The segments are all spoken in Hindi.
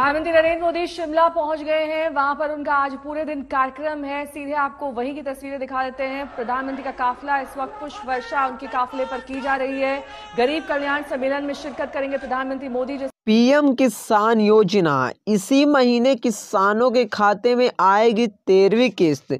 प्रधानमंत्री नरेंद्र मोदी शिमला पहुंच गए हैं वहां पर उनका आज पूरे दिन कार्यक्रम है सीधे आपको वहीं की तस्वीरें दिखा देते हैं प्रधानमंत्री का काफिला इस वक्त पुष्प वर्षा उनके काफिले पर की जा रही है गरीब कल्याण सम्मेलन में शिरकत करेंगे प्रधानमंत्री मोदी जिस पीएम किसान योजना इसी महीने किसानों के खाते में आएगी तेरहवीं किस्त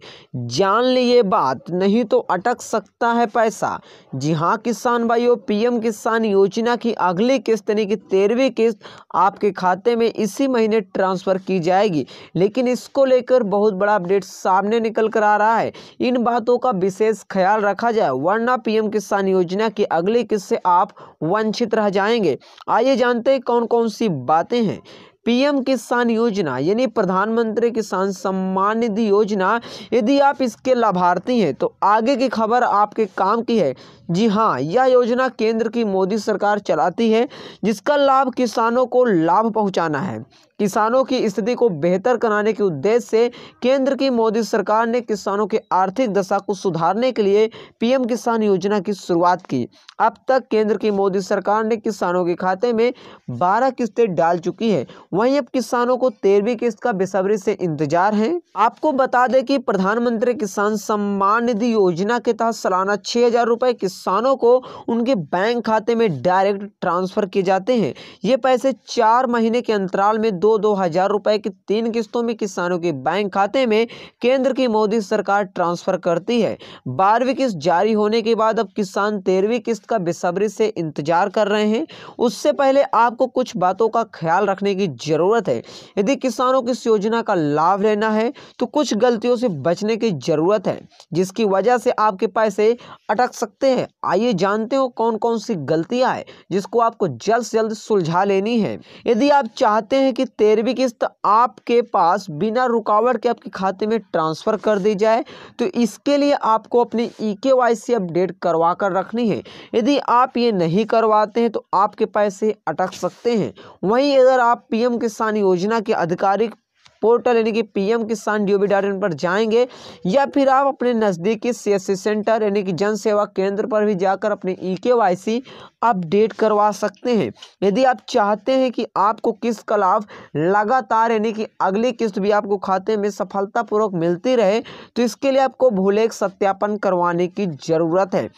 जान लिए ये बात नहीं तो अटक सकता है पैसा जी हाँ किसान भाइयों पीएम किसान योजना की अगली किस्त यानी कि तेरहवीं किस्त आपके खाते में इसी महीने ट्रांसफ़र की जाएगी लेकिन इसको लेकर बहुत बड़ा अपडेट सामने निकल कर आ रहा है इन बातों का विशेष ख्याल रखा जाए वरना पी किसान योजना की अगली किस्त से आप वंचित रह जाएंगे आइए जानते हैं कौन कौन सी बातें हैं पीएम किसान योजना यानी प्रधानमंत्री किसान सम्मान निधि योजना यदि आप इसके लाभार्थी हैं तो आगे की खबर आपके काम की है जी हाँ यह योजना केंद्र की मोदी सरकार चलाती है जिसका लाभ किसानों को लाभ पहुंचाना है किसानों की स्थिति को बेहतर कराने के उद्देश्य से केंद्र की मोदी सरकार ने किसानों के आर्थिक दशा को सुधारने के लिए पीएम किसान योजना की शुरुआत की अब तक केंद्र की मोदी सरकार ने किसानों के खाते में 12 किस्तें डाल चुकी है वहीं अब किसानों को तेरहवीं किस्त का बेसब्री से इंतजार है आपको बता दें कि प्रधानमंत्री किसान सम्मान निधि योजना के तहत सालाना छह हजार किसानों को उनके बैंक खाते में डायरेक्ट ट्रांसफर किए जाते हैं ये पैसे चार महीने के अंतराल में दो दो दो हज़ार रुपए की तीन किस्तों में किसानों के बैंक खाते में केंद्र की मोदी सरकार ट्रांसफ़र करती है बारहवीं किस्त जारी होने के बाद अब किसान तेरहवीं किस्त का बेसब्री से इंतजार कर रहे हैं उससे पहले आपको कुछ बातों का ख्याल रखने की ज़रूरत है यदि किसानों की इस योजना का लाभ लेना है तो कुछ गलतियों से बचने की ज़रूरत है जिसकी वजह से आपके पैसे अटक सकते हैं आइए जानते हो कौन कौन सी गलतियां हैं जिसको आपको जल्द से जल्द सुलझा लेनी है यदि आप चाहते हैं कि तेरहवीं किस्त आपके पास बिना रुकावट के आपके खाते में ट्रांसफ़र कर दी जाए तो इसके लिए आपको अपनी ई के वाई अपडेट करवा कर रखनी है यदि आप ये नहीं करवाते हैं तो आपके पैसे अटक सकते हैं वहीं अगर आप पीएम किसान योजना के आधिकारिक पोर्टल यानी कि पीएम किसान डी डॉट इन पर जाएंगे या फिर आप अपने नज़दीकी सी सेंटर यानी कि जन सेवा केंद्र पर भी जाकर अपने ई के अपडेट करवा सकते हैं यदि आप चाहते हैं कि आपको किस्त का लाभ लगातार यानी कि अगली किस्त भी आपको खाते में सफलतापूर्वक मिलती रहे तो इसके लिए आपको भूलेख सत्यापन करवाने की ज़रूरत है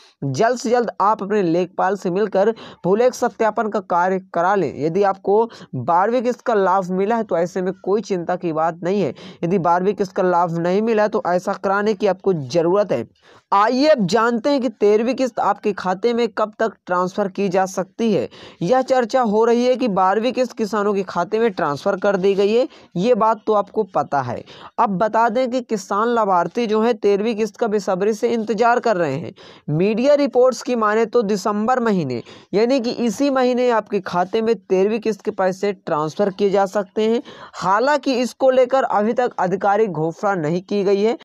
जल्द से जल्द आप अपने लेखपाल से मिलकर भूलेख सत्यापन का कार्य करा लें यदि आपको बारहवीं किस्त का लाभ मिला है तो ऐसे में कोई चिंता की बात नहीं है यदि बारहवीं किस्त का लाभ नहीं मिला तो ऐसा कराने की आपको ज़रूरत है आइए अब जानते हैं कि तेरहवीं किस्त आपके खाते में कब तक ट्रांसफ़र की जा सकती है यह चर्चा हो रही है कि बारहवीं किस्त किसानों के खाते में ट्रांसफ़र कर दी गई है ये बात तो आपको पता है अब बता दें कि किसान लाभार्थी जो है तेरहवीं किस्त का बेसब्री से इंतजार कर रहे हैं मीडिया रिपोर्ट्स की माने तो दिसंबर महीने यानी कि इसी महीने आपके खाते में तेरहवीं किस्त के पैसे ट्रांसफ़र किए जा सकते हैं हालांकि इसको लेकर अभी तक आधिकारिक घोषणा नहीं की गई है